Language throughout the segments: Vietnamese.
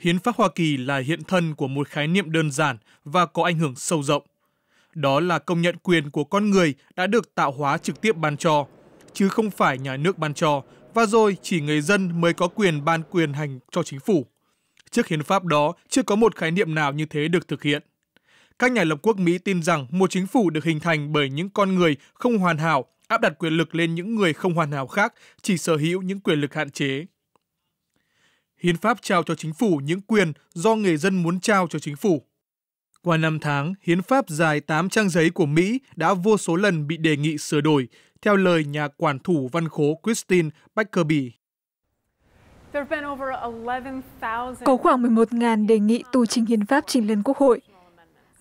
Hiến pháp Hoa Kỳ là hiện thân của một khái niệm đơn giản và có ảnh hưởng sâu rộng. Đó là công nhận quyền của con người đã được tạo hóa trực tiếp ban cho, chứ không phải nhà nước ban cho, và rồi chỉ người dân mới có quyền ban quyền hành cho chính phủ. Trước hiến pháp đó, chưa có một khái niệm nào như thế được thực hiện. Các nhà lập quốc Mỹ tin rằng một chính phủ được hình thành bởi những con người không hoàn hảo áp đặt quyền lực lên những người không hoàn hảo khác chỉ sở hữu những quyền lực hạn chế. Hiến pháp trao cho chính phủ những quyền do người dân muốn trao cho chính phủ. Qua năm tháng, hiến pháp dài 8 trang giấy của Mỹ đã vô số lần bị đề nghị sửa đổi, theo lời nhà quản thủ văn khố Christine Backerby. Có khoảng 11.000 đề nghị tu trình hiến pháp trình lên Quốc hội.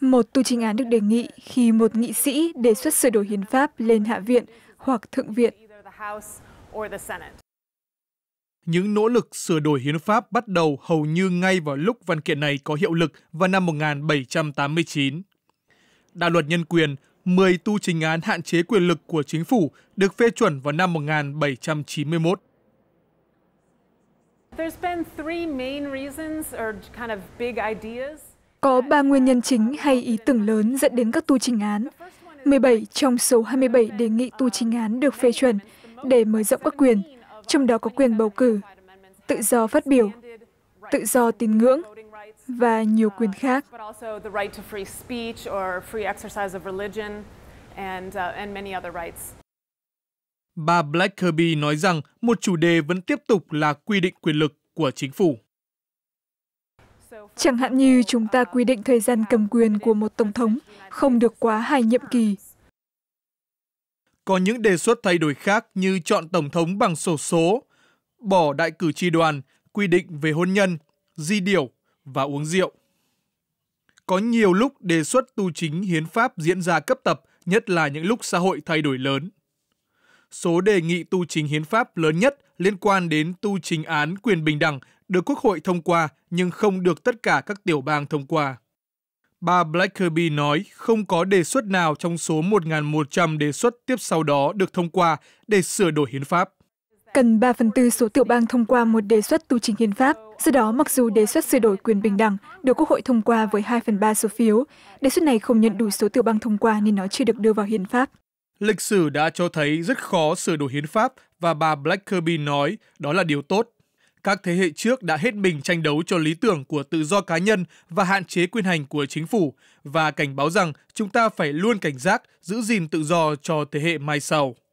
Một tu trình án được đề nghị khi một nghị sĩ đề xuất sửa đổi hiến pháp lên Hạ viện hoặc Thượng viện những nỗ lực sửa đổi hiến pháp bắt đầu hầu như ngay vào lúc văn kiện này có hiệu lực vào năm một ngàn đạo luật nhân quyền 10 tu chính án hạn chế quyền lực của chính phủ được phê chuẩn vào năm một ngàn có ba nguyên nhân chính hay ý tưởng lớn dẫn đến các tu trình án. 17 trong số 27 đề nghị tu trình án được phê chuẩn để mở rộng các quyền trong đó có quyền bầu cử tự do phát biểu tự do tín ngưỡng và nhiều quyền khác uh, Bà Blackerby nói rằng một chủ đề vẫn tiếp tục là quy định quyền lực của chính phủ. Chẳng hạn như chúng ta quy định thời gian cầm quyền của một tổng thống không được quá hai nhiệm kỳ có những đề xuất thay đổi khác như chọn tổng thống bằng sổ số, bỏ đại cử tri đoàn, quy định về hôn nhân, di điểu và uống rượu. Có nhiều lúc đề xuất tu chính hiến pháp diễn ra cấp tập, nhất là những lúc xã hội thay đổi lớn. Số đề nghị tu chính hiến pháp lớn nhất liên quan đến tu chính án quyền bình đẳng được Quốc hội thông qua nhưng không được tất cả các tiểu bang thông qua. Bà Blackerby nói không có đề xuất nào trong số 1.100 đề xuất tiếp sau đó được thông qua để sửa đổi hiến pháp. Cần 3 phần tư số tiểu bang thông qua một đề xuất tu chỉnh hiến pháp. Do đó, mặc dù đề xuất sửa đổi quyền bình đẳng được Quốc hội thông qua với 2 phần 3 số phiếu, đề xuất này không nhận đủ số tiểu bang thông qua nên nó chưa được đưa vào hiến pháp. Lịch sử đã cho thấy rất khó sửa đổi hiến pháp và bà Blackerby nói đó là điều tốt các thế hệ trước đã hết mình tranh đấu cho lý tưởng của tự do cá nhân và hạn chế quyền hành của chính phủ và cảnh báo rằng chúng ta phải luôn cảnh giác giữ gìn tự do cho thế hệ mai sau